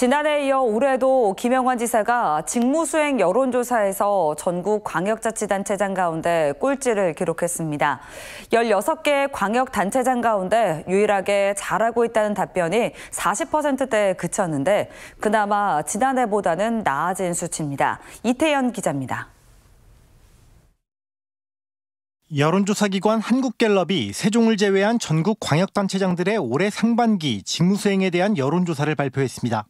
지난해에 이어 올해도 김영환 지사가 직무수행 여론조사에서 전국 광역자치단체장 가운데 꼴찌를 기록했습니다. 16개 광역단체장 가운데 유일하게 잘하고 있다는 답변이 40%대에 그쳤는데 그나마 지난해보다는 나아진 수치입니다. 이태현 기자입니다. 여론조사기관 한국갤럽이 세종을 제외한 전국 광역단체장들의 올해 상반기 직무수행에 대한 여론조사를 발표했습니다.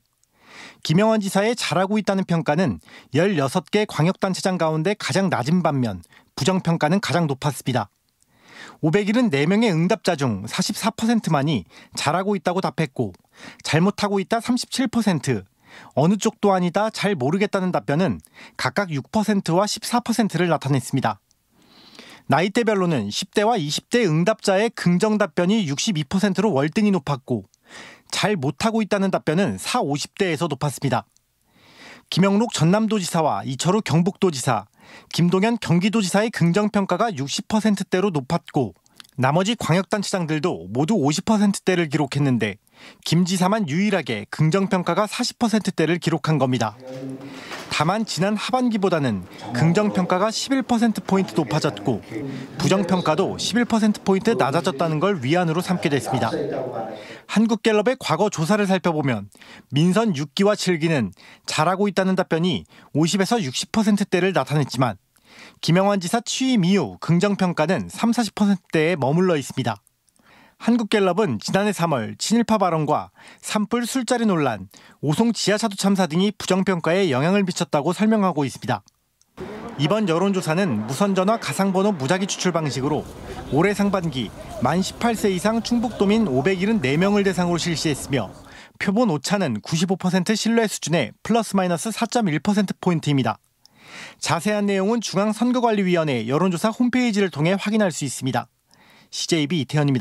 김영환 지사의 잘하고 있다는 평가는 16개 광역단체장 가운데 가장 낮은 반면 부정평가는 가장 높았습니다. 574명의 응답자 중 44%만이 잘하고 있다고 답했고 잘못하고 있다 37%, 어느 쪽도 아니다 잘 모르겠다는 답변은 각각 6%와 14%를 나타냈습니다. 나이대별로는 10대와 20대 응답자의 긍정 답변이 62%로 월등히 높았고 잘 못하고 있다는 답변은 4, 50대에서 높았습니다. 김영록 전남도지사와 이철우 경북도지사, 김동현 경기도지사의 긍정평가가 60%대로 높았고 나머지 광역단체장들도 모두 50%대를 기록했는데 김 지사만 유일하게 긍정평가가 40%대를 기록한 겁니다. 다만 지난 하반기보다는 긍정평가가 11%포인트 높아졌고 부정평가도 11%포인트 낮아졌다는 걸 위안으로 삼게 됐습니다. 한국갤럽의 과거 조사를 살펴보면 민선 6기와 7기는 잘하고 있다는 답변이 50에서 60%대를 나타냈지만 김영환 지사 취임 이후 긍정평가는 3, 40%대에 머물러 있습니다. 한국갤럽은 지난해 3월 친일파 발언과 산불 술자리 논란, 오송 지하차도 참사 등이 부정평가에 영향을 미쳤다고 설명하고 있습니다. 이번 여론조사는 무선전화 가상번호 무작위 추출 방식으로 올해 상반기 만 18세 이상 충북도민 574명을 대상으로 실시했으며 표본 오차는 95% 신뢰 수준의 플러스 마이너스 4.1%포인트입니다. 자세한 내용은 중앙선거관리위원회 여론조사 홈페이지를 통해 확인할 수 있습니다. CJB 이태현입니다.